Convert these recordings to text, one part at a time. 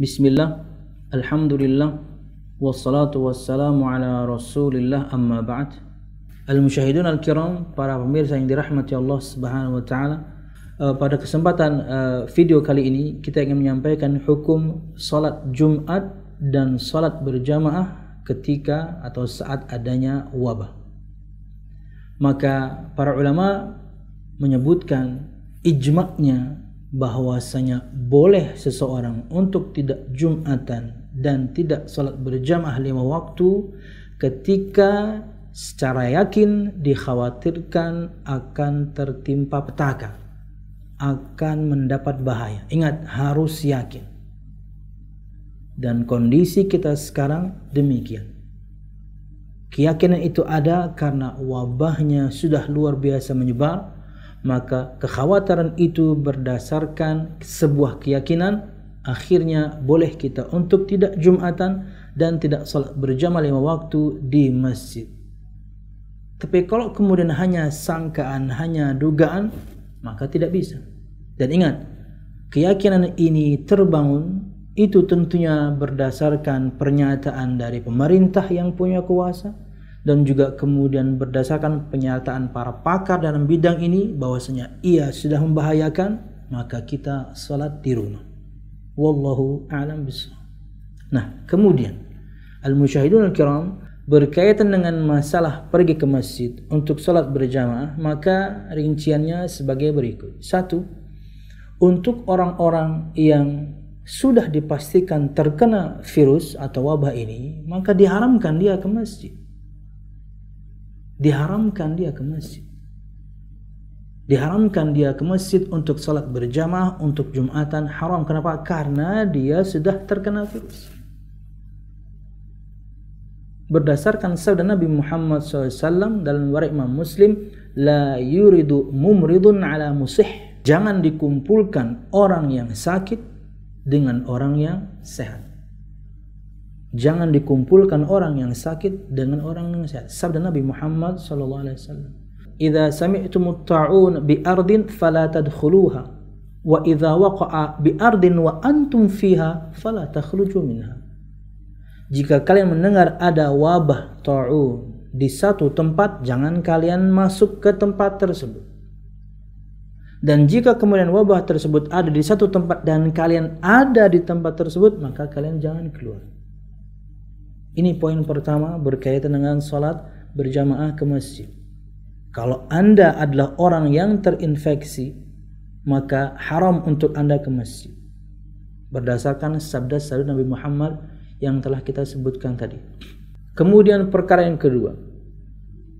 Bismillah, Alhamdulillah, wassalatu wassalamu ala rasulillah amma ba'd. al mushahidun Al-Kiram, para pemirsa yang dirahmati Allah Subhanahu wa taala. Eh, pada kesempatan eh, video kali ini kita ingin menyampaikan hukum salat Jumat dan salat berjamaah ketika atau saat adanya wabah. Maka para ulama menyebutkan ijma'nya bahwasanya boleh seseorang untuk tidak jumatan dan tidak salat berjamaah lima waktu ketika secara yakin dikhawatirkan akan tertimpa petaka akan mendapat bahaya ingat harus yakin dan kondisi kita sekarang demikian keyakinan itu ada karena wabahnya sudah luar biasa menyebar maka kekhawatiran itu berdasarkan sebuah keyakinan akhirnya boleh kita untuk tidak jumatan dan tidak salat berjamaah lima waktu di masjid. Tapi kalau kemudian hanya sangkaan, hanya dugaan, maka tidak bisa. Dan ingat, keyakinan ini terbangun itu tentunya berdasarkan pernyataan dari pemerintah yang punya kuasa, dan juga kemudian berdasarkan pernyataan para pakar dalam bidang ini bahwasanya ia sudah membahayakan maka kita salat di rumah wallahu a'lam bissawab nah kemudian al musyahidun al kiram berkaitan dengan masalah pergi ke masjid untuk salat berjamaah maka rinciannya sebagai berikut satu untuk orang-orang yang sudah dipastikan terkena virus atau wabah ini maka diharamkan dia ke masjid diharamkan dia ke masjid. Diharamkan dia ke masjid untuk salat berjamaah, untuk Jumatan haram. Kenapa? Karena dia sudah terkena virus. Berdasarkan sabda Nabi Muhammad SAW dalam warik Imam Muslim, la yuridu mumridun ala musih. Jangan dikumpulkan orang yang sakit dengan orang yang sehat jangan dikumpulkan orang yang sakit dengan orang yang sehat. Sabda Nabi Muhammad sallallahu alaihi wasallam. "Idza sami'tumut ta'un bi ardin fala tadkhuluha wa idza waqa'a bi ardin wa antum fiha fala takhruju minha." Jika kalian mendengar ada wabah ta'un di satu tempat, jangan kalian masuk ke tempat tersebut. Dan jika kemudian wabah tersebut ada di satu tempat dan kalian ada di tempat tersebut, maka kalian jangan keluar. Ini poin pertama berkaitan dengan sholat berjamaah ke masjid. Kalau Anda adalah orang yang terinfeksi, maka haram untuk Anda ke masjid. Berdasarkan sabda-sabda Nabi Muhammad yang telah kita sebutkan tadi. Kemudian perkara yang kedua,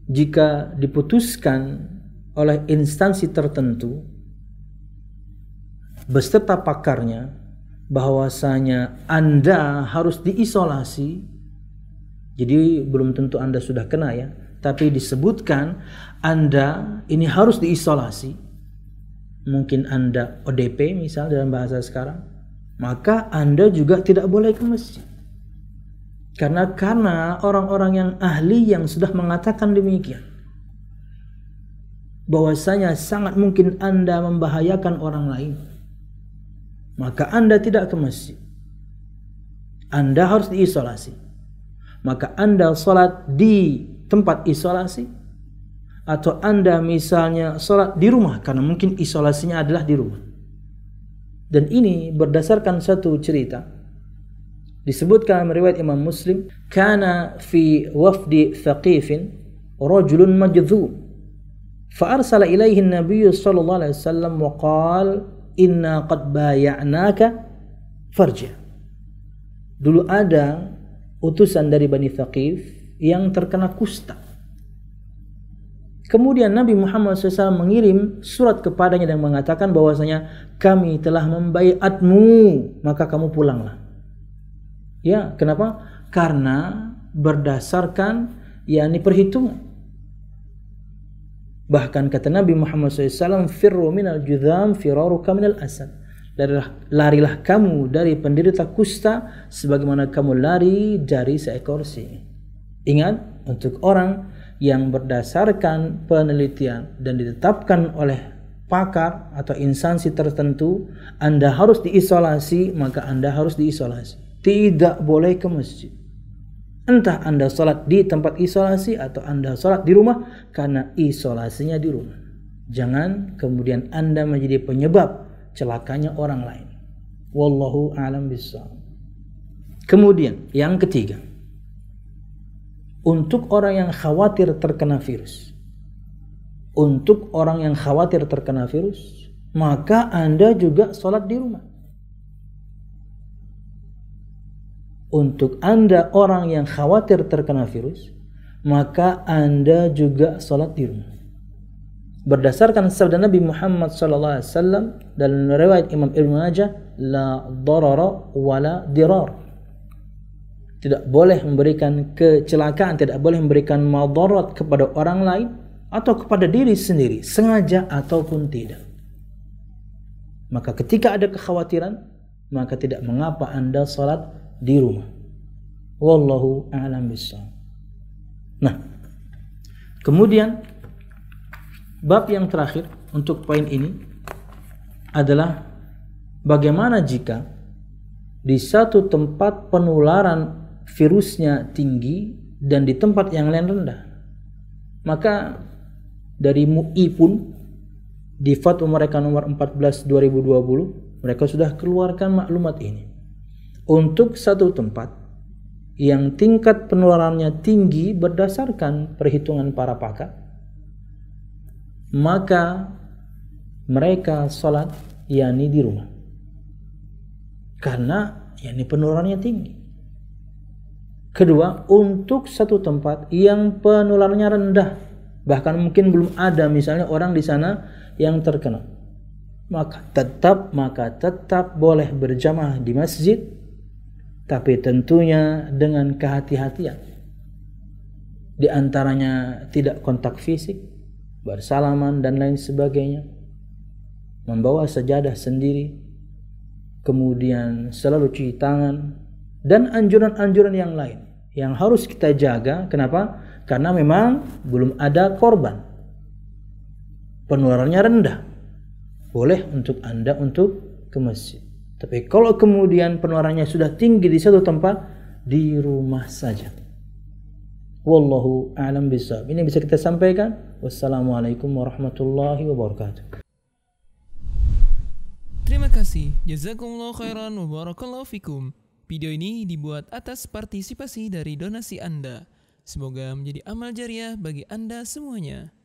jika diputuskan oleh instansi tertentu beserta pakarnya bahwasanya Anda harus diisolasi jadi belum tentu Anda sudah kena ya, tapi disebutkan Anda ini harus diisolasi. Mungkin Anda ODP misal dalam bahasa sekarang, maka Anda juga tidak boleh ke masjid. Karena karena orang-orang yang ahli yang sudah mengatakan demikian bahwasanya sangat mungkin Anda membahayakan orang lain. Maka Anda tidak ke masjid. Anda harus diisolasi maka Anda sholat di tempat isolasi atau Anda misalnya sholat di rumah karena mungkin isolasinya adalah di rumah. Dan ini berdasarkan satu cerita disebutkan dalam riwayat Imam Muslim kana fi wafdi thaqifin rajulun majdzum فأرسل إليه النبي صلى الله عليه وسلم وقال inna qad بايعناك farja dulu ada utusan dari Bani Thaqif yang terkena kusta. Kemudian Nabi Muhammad SAW mengirim surat kepadanya dan mengatakan bahwasanya kami telah membaiatmu, maka kamu pulanglah. Ya, kenapa? Karena berdasarkan yakni perhitungan. Bahkan kata Nabi Muhammad SAW, "Firru minal judham firaruka minal asad." Larilah, larilah kamu dari penderita kusta sebagaimana kamu lari dari seekor singa. Ingat, untuk orang yang berdasarkan penelitian dan ditetapkan oleh pakar atau instansi tertentu, Anda harus diisolasi, maka Anda harus diisolasi. Tidak boleh ke masjid. Entah Anda sholat di tempat isolasi atau Anda sholat di rumah karena isolasinya di rumah. Jangan kemudian Anda menjadi penyebab celakanya orang lain. Wallahu alam bisa. Kemudian yang ketiga, untuk orang yang khawatir terkena virus, untuk orang yang khawatir terkena virus, maka anda juga sholat di rumah. Untuk anda orang yang khawatir terkena virus, maka anda juga sholat di rumah berdasarkan sabda Nabi Muhammad sallallahu alaihi wasallam dalam riwayat Imam Ibnu Majah la darara wala dirar tidak boleh memberikan kecelakaan tidak boleh memberikan madarat kepada orang lain atau kepada diri sendiri sengaja ataupun tidak maka ketika ada kekhawatiran maka tidak mengapa Anda salat di rumah wallahu a'lam bissawab nah kemudian bab yang terakhir untuk poin ini adalah bagaimana jika di satu tempat penularan virusnya tinggi dan di tempat yang lain rendah. Maka dari MUI pun di fatwa mereka nomor 14 2020 mereka sudah keluarkan maklumat ini. Untuk satu tempat yang tingkat penularannya tinggi berdasarkan perhitungan para pakar maka mereka sholat yakni di rumah karena yakni penularannya tinggi kedua untuk satu tempat yang penularannya rendah bahkan mungkin belum ada misalnya orang di sana yang terkena maka tetap maka tetap boleh berjamaah di masjid tapi tentunya dengan kehati-hatian di antaranya tidak kontak fisik bersalaman dan lain sebagainya, membawa sejadah sendiri, kemudian selalu cuci tangan, dan anjuran-anjuran yang lain yang harus kita jaga. Kenapa? Karena memang belum ada korban. Penularannya rendah. Boleh untuk Anda untuk ke masjid. Tapi kalau kemudian penularannya sudah tinggi di satu tempat, di rumah saja. Wallahu a'lam bishawab. Ini bisa kita sampaikan. Wassalamualaikum warahmatullahi wabarakatuh. Terima kasih. Jazakumullah khairan wa barakallahu fikum. Video ini dibuat atas partisipasi dari donasi Anda. Semoga menjadi amal jariah bagi Anda semuanya.